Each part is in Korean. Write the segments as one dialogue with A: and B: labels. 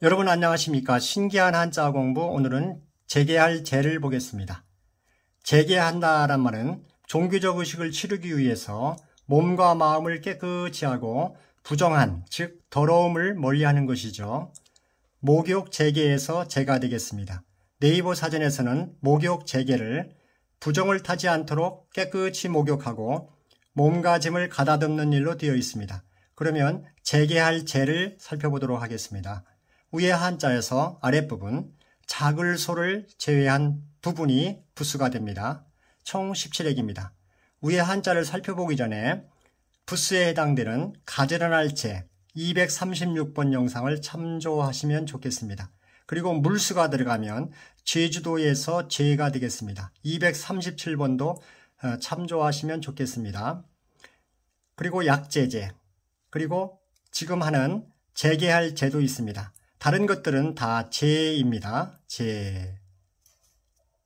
A: 여러분 안녕하십니까? 신기한 한자 공부 오늘은 재개할 재를 보겠습니다. 재개한다란 말은 종교적 의식을 치르기 위해서 몸과 마음을 깨끗이 하고 부정한 즉 더러움을 멀리하는 것이죠. 목욕 재개에서 재가 되겠습니다. 네이버 사전에서는 목욕 재개를 부정을 타지 않도록 깨끗이 목욕하고 몸과 짐을 가다듬는 일로 되어 있습니다. 그러면 재개할 재를 살펴보도록 하겠습니다. 위의 한자에서 아랫부분 자글소를 제외한 부분이 부수가 됩니다. 총 17액입니다. 위의 한자를 살펴보기 전에 부스에 해당되는 가지란 알체 236번 영상을 참조하시면 좋겠습니다. 그리고 물수가 들어가면 제주도에서 제가 되겠습니다. 237번도 어, 참조하시면 좋겠습니다. 그리고 약제제 그리고 지금 하는 재개할 제도 있습니다. 다른 것들은 다 제입니다. 제.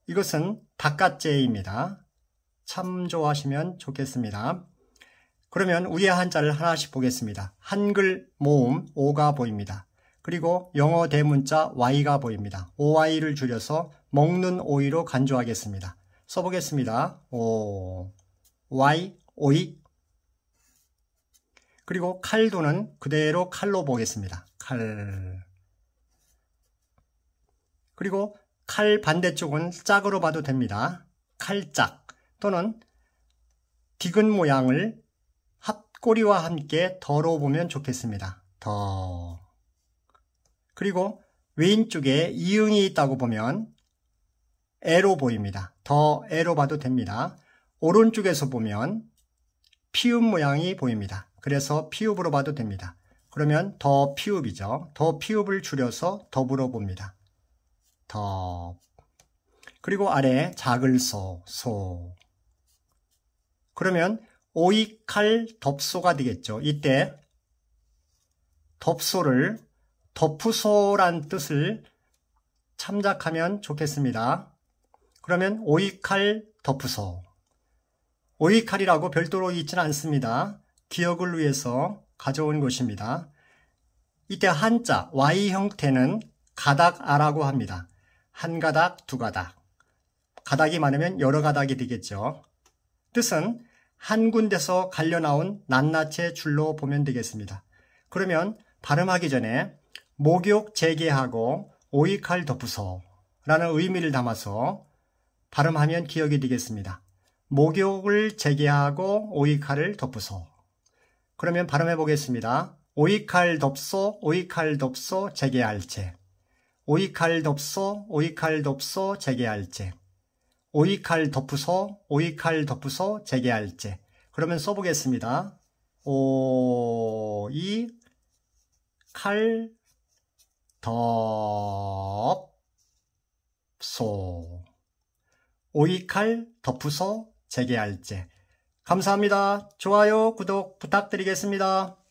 A: 이것은 바깥제입니다. 참조하시면 좋겠습니다. 그러면 위에 한자를 하나씩 보겠습니다. 한글 모음 O가 보입니다. 그리고 영어 대문자 Y가 보입니다. OY를 줄여서 먹는 오이로 간주하겠습니다. 써보겠습니다. O, Y, 오이. 그리고 칼도는 그대로 칼로 보겠습니다. 칼. 그리고 칼 반대쪽은 짝으로 봐도 됩니다. 칼짝 또는 디귿 모양을 앞꼬리와 함께 더러 보면 좋겠습니다. 더 그리고 왼쪽에 이응이 있다고 보면 에로 보입니다. 더 에로 봐도 됩니다. 오른쪽에서 보면 피읍 모양이 보입니다. 그래서 피읍으로 봐도 됩니다. 그러면 더 피읍이죠. 더 피읍을 줄여서 더불어 봅니다. 더 그리고 아래 작을 소, 소 그러면 오이칼 덥소가 되겠죠. 이때 덥소를 덮프소란 뜻을 참작하면 좋겠습니다. 그러면 오이칼 덮프소 오이칼이라고 별도로 있지는 않습니다. 기억을 위해서 가져온 것입니다. 이때 한자 Y 형태는 가닥아라고 합니다. 한 가닥, 두 가닥. 가닥이 많으면 여러 가닥이 되겠죠. 뜻은 한 군데서 갈려 나온 낱낱의 줄로 보면 되겠습니다. 그러면 발음하기 전에 목욕 재개하고 오이칼 덮으소 라는 의미를 담아서 발음하면 기억이 되겠습니다. 목욕을 재개하고 오이칼을 덮으소. 그러면 발음해 보겠습니다. 오이칼 덮소, 오이칼 덮소, 재개할채. 오이칼 덮소 오이칼 덮소 재개할제 오이칼 덮으소 오이칼 덮으소 재개할제 그러면 써보겠습니다. 오이 칼 덮소 오이칼 덮으소 재개할제 감사합니다. 좋아요, 구독 부탁드리겠습니다.